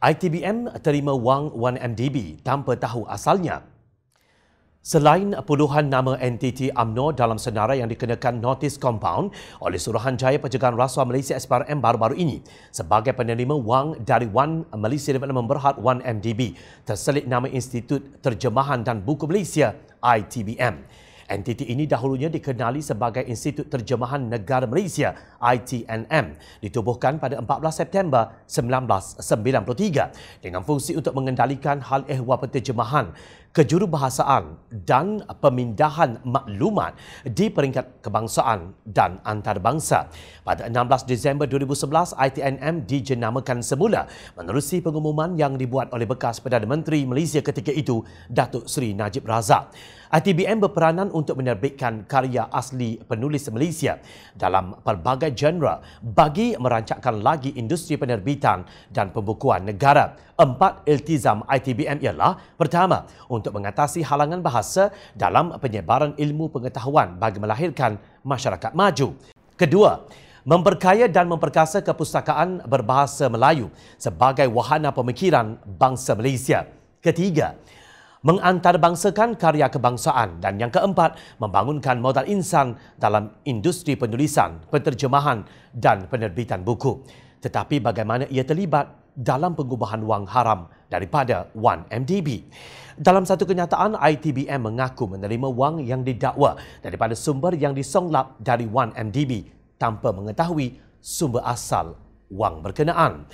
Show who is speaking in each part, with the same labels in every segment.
Speaker 1: ITBM terima wang 1MDB tanpa tahu asalnya. Selain puluhan nama entiti UMNO dalam senarai yang dikenakan notis compound oleh Suruhanjaya Pencegahan Rasuah Malaysia SPRM baru-baru ini sebagai penerima wang dari One Malaysia Development Berhad 1MDB terselit nama Institut Terjemahan dan Buku Malaysia ITBM. Entiti ini dahulunya dikenali sebagai Institut Terjemahan Negara Malaysia ITNM ditubuhkan pada 14 September 1993 dengan fungsi untuk mengendalikan hal ehwal penterjemahan kejurubahasaan dan pemindahan maklumat di peringkat kebangsaan dan antarabangsa. Pada 16 Disember 2011, ITNM dijenamakan semula menerusi pengumuman yang dibuat oleh bekas Perdana Menteri Malaysia ketika itu, Datuk Seri Najib Razak. ITBM berperanan untuk menerbitkan karya asli penulis Malaysia dalam pelbagai genre bagi merancangkan lagi industri penerbitan dan pembukuan negara Empat iltizam ITBM ialah pertama, untuk mengatasi halangan bahasa dalam penyebaran ilmu pengetahuan bagi melahirkan masyarakat maju. Kedua, memperkaya dan memperkasa kepustakaan berbahasa Melayu sebagai wahana pemikiran bangsa Malaysia. Ketiga, mengantarbangsakan karya kebangsaan dan yang keempat, membangunkan modal insan dalam industri penulisan, penterjemahan dan penerbitan buku. Tetapi bagaimana ia terlibat dalam pengubahan wang haram daripada 1MDB. Dalam satu kenyataan, ITBM mengaku menerima wang yang didakwa daripada sumber yang disonglap dari 1MDB tanpa mengetahui sumber asal wang berkenaan.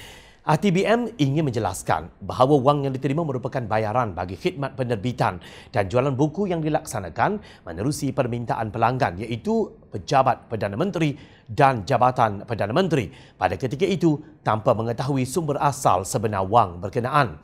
Speaker 1: ATBM ingin menjelaskan bahawa wang yang diterima merupakan bayaran bagi khidmat penerbitan dan jualan buku yang dilaksanakan menerusi permintaan pelanggan iaitu pejabat Perdana Menteri dan Jabatan Perdana Menteri pada ketika itu tanpa mengetahui sumber asal sebenar wang berkenaan.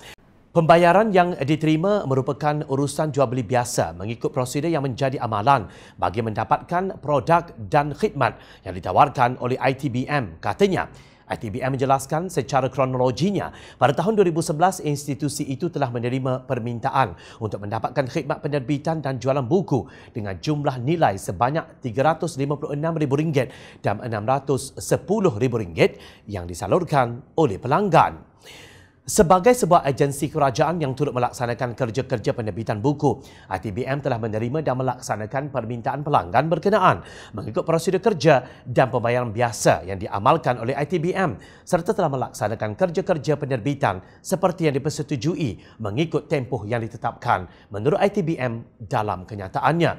Speaker 1: Pembayaran yang diterima merupakan urusan jual beli biasa mengikut prosedur yang menjadi amalan bagi mendapatkan produk dan khidmat yang ditawarkan oleh ITBM katanya. ITBM menjelaskan secara kronologinya, pada tahun 2011 institusi itu telah menerima permintaan untuk mendapatkan khidmat penerbitan dan jualan buku dengan jumlah nilai sebanyak RM356,000 dan RM610,000 yang disalurkan oleh pelanggan. Sebagai sebuah agensi kerajaan yang turut melaksanakan kerja-kerja penerbitan buku, ITBM telah menerima dan melaksanakan permintaan pelanggan berkenaan mengikut prosedur kerja dan pembayaran biasa yang diamalkan oleh ITBM serta telah melaksanakan kerja-kerja penerbitan seperti yang dipersetujui mengikut tempoh yang ditetapkan menurut ITBM dalam kenyataannya.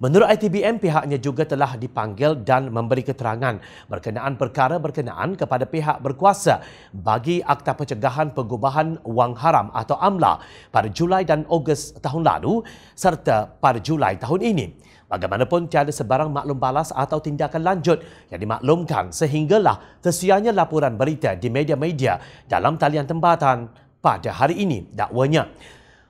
Speaker 1: Menurut ITBM, pihaknya juga telah dipanggil dan memberi keterangan berkenaan perkara berkenaan kepada pihak berkuasa bagi Akta Pencegahan Pengubahan Wang Haram atau AMLA pada Julai dan Ogos tahun lalu serta pada Julai tahun ini. Bagaimanapun, tiada sebarang maklum balas atau tindakan lanjut yang dimaklumkan sehinggalah tersianya laporan berita di media-media dalam talian tempatan pada hari ini dakwanya.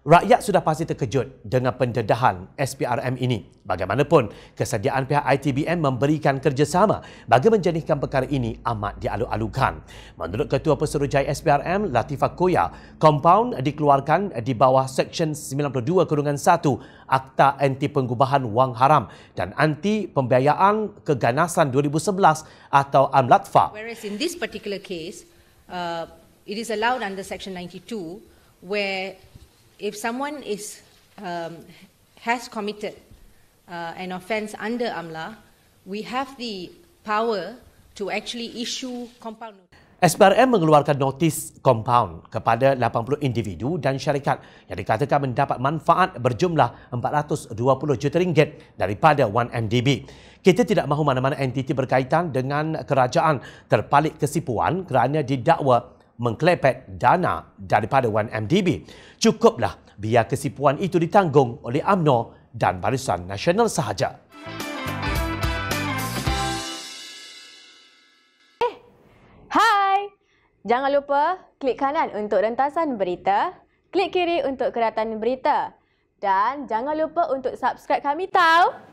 Speaker 1: Rakyat sudah pasti terkejut dengan pendedahan SPRM ini. Bagaimanapun, kesediaan pihak ITBM memberikan kerjasama bagi menjadikan perkara ini amat dialu-alukan. Menurut Ketua Peserujaya SPRM, Latifah Koya, kompaun dikeluarkan di bawah Seksyen 92 Kurungan 1 Akta Anti Pengubahan Wang Haram dan Anti Pembiayaan Keganasan 2011 atau AMLATFA. Whereas in this particular case, uh, it is allowed under Section 92 where if someone is um, has committed uh, an offence under AMLA, we have the power to actually issue compound. SBRM mengeluarkan notis compound kepada 80 individu dan syarikat yang dikatakan mendapat manfaat berjumlah 420 juta ringgit daripada 1MDB. Kita tidak mahu mana-mana entiti berkaitan dengan kerajaan terpalit kesipuan kerana didakwa mengklepet dana daripada 1MDB. Cukuplah biar kesipuan itu ditanggung oleh AMNO dan Barisan Nasional sahaja. Eh, hai! Jangan lupa klik kanan untuk rentasan berita, klik kiri untuk keratan berita dan jangan lupa untuk subscribe kami tau.